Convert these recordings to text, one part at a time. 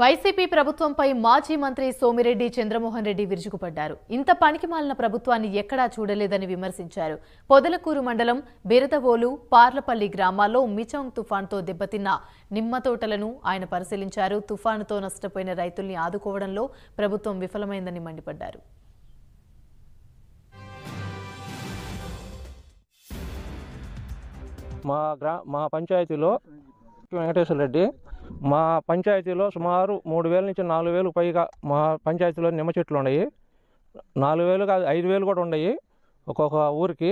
YCP ప్రభుత్వంపై మాజీ మంత్రి సోమిరెడ్డి చంద్రమోహన్ రెడ్డి విరుచుకుపడ్డారు ఇంత పనికిమాలిన ప్రభుత్వాన్ని ఎక్కడా చూడలేదని విమర్శించారు పొదలకూరు మండలం బిరదవోలు పార్లపల్లి గ్రామాల్లో మిచంగ్ తుఫాన్తో దెబ్బతిన్న నిమ్మ తోటలను ఆయన పరిశీలించారు తుఫానుతో నష్టపోయిన రైతుల్ని ఆదుకోవడంలో ప్రభుత్వం విఫలమైందని మండిపడ్డారు మా గ్రా మా పంచాయతీలో వెంకటేశ్వర రెడ్డి మా పంచాయతీలో సుమారు మూడు వేల నుంచి నాలుగు వేలు పైగా మా పంచాయతీలో నిమ్మ చెట్లు ఉన్నాయి నాలుగు వేలు కాదు ఐదు వేలు కూడా ఉన్నాయి ఒక్కొక్క ఊరికి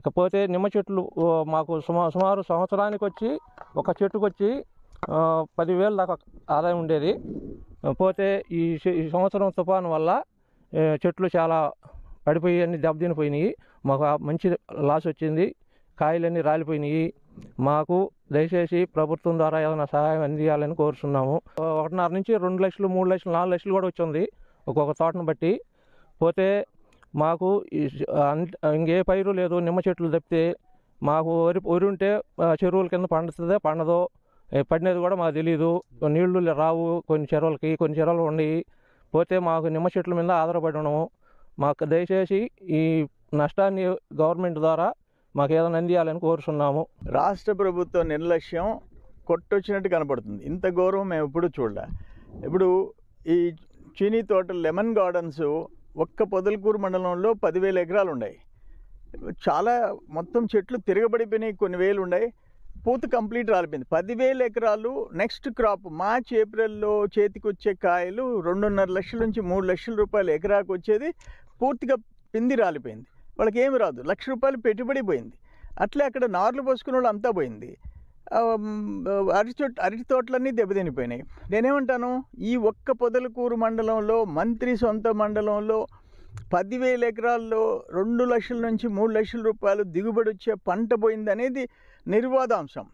ఇకపోతే నిమ్మ చెట్లు మాకు సుమారు సుమారు సంవత్సరానికి వచ్చి ఒక చెట్టుకు వచ్చి పదివేలు దాకా ఆదాయం ఉండేది పోతే ఈ సంవత్సరం తుఫాను వల్ల చెట్లు చాలా పడిపోయి అన్ని దెబ్బతినిపోయినాయి మాకు మంచి లాస్ వచ్చింది కాయలన్నీ రాలిపోయినాయి మాకు దయచేసి ప్రభుత్వం ద్వారా ఏదైనా సహాయం అందియాలని కోరుతున్నాము ఒకటిన్నర నుంచి రెండు లక్షలు మూడు లక్షలు నాలుగు లక్షలు కూడా వచ్చింది ఒక్కొక్క తోటను బట్టి పోతే మాకు ఇంకే పైరు లేదు నిమ్మ చెట్లు తప్పితే మాకు వరి వరి ఉంటే చెరువుల కింద పండుతుందే పండదు పడినది కూడా మాకు తెలియదు నీళ్లు రావు కొన్ని చెరువులకి కొన్ని చెరువులు ఉండయి పోతే మాకు నిమ్మ చెట్ల మీద ఆధారపడి మాకు దయచేసి ఈ నష్టాన్ని గవర్నమెంట్ ద్వారా మాకు ఏదైనా అందియాలని కోరుచున్నాము రాష్ట్ర ప్రభుత్వ నిర్లక్ష్యం కొట్టొచ్చినట్టు కనపడుతుంది ఇంత గౌరవం మేము ఎప్పుడు చూడలే ఇప్పుడు ఈ చీనీ తోట లెమన్ గార్డెన్స్ ఒక్క పొదలకూరు మండలంలో పదివేల ఎకరాలు ఉన్నాయి చాలా మొత్తం చెట్లు తిరగబడిపోయినాయి కొన్ని వేలు ఉన్నాయి పూత కంప్లీట్ రాలిపోయింది పదివేల ఎకరాలు నెక్స్ట్ క్రాప్ మార్చ్ ఏప్రిల్లో చేతికి వచ్చే కాయలు రెండున్నర లక్షల నుంచి మూడు లక్షల రూపాయలు ఎకరాకు వచ్చేది పూర్తిగా పింది రాలిపోయింది వాళ్ళకి ఏమి రాదు లక్ష రూపాయలు పెట్టుబడి పోయింది అట్లే అక్కడ నార్లు పోసుకున్న వాళ్ళు అంతా పోయింది అరటి చోట్ అరటి తోటలన్నీ దెబ్బతినిపోయినాయి నేనేమంటాను ఈ ఒక్క పొదలకూరు మండలంలో మంత్రి సొంత మండలంలో పదివేల ఎకరాల్లో రెండు లక్షల నుంచి మూడు లక్షల రూపాయలు దిగుబడి వచ్చే పంట పోయింది అనేది నిర్వాదాంశం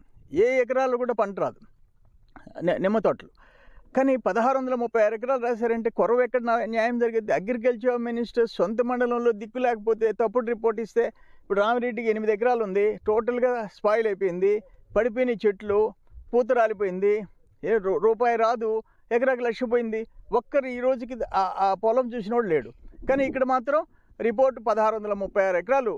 ఏ ఎకరాలు కూడా పంట రాదు నిమ్మ తోటలు కానీ పదహారు వందల ముప్పై ఆరు ఎకరాలు రాశారంటే కొరవ ఎక్కడ న్యాయం జరిగింది అగ్రికల్చర్ మినిస్టర్ సొంత మండలంలో దిక్కు లేకపోతే తప్పుడు రిపోర్ట్ ఇస్తే ఇప్పుడు రామిరెడ్డికి ఎనిమిది ఎకరాలు ఉంది టోటల్గా స్పాయిల్ అయిపోయింది పడిపోయిన చెట్లు పూత రాలిపోయింది ఏ రూపాయి రాదు ఎకరాకి లక్ష పోయింది ఒక్కరు ఈ రోజుకి ఆ పొలం చూసినోడు లేడు కానీ ఇక్కడ మాత్రం రిపోర్ట్ పదహారు వందల ముప్పై ఆరు ఎకరాలు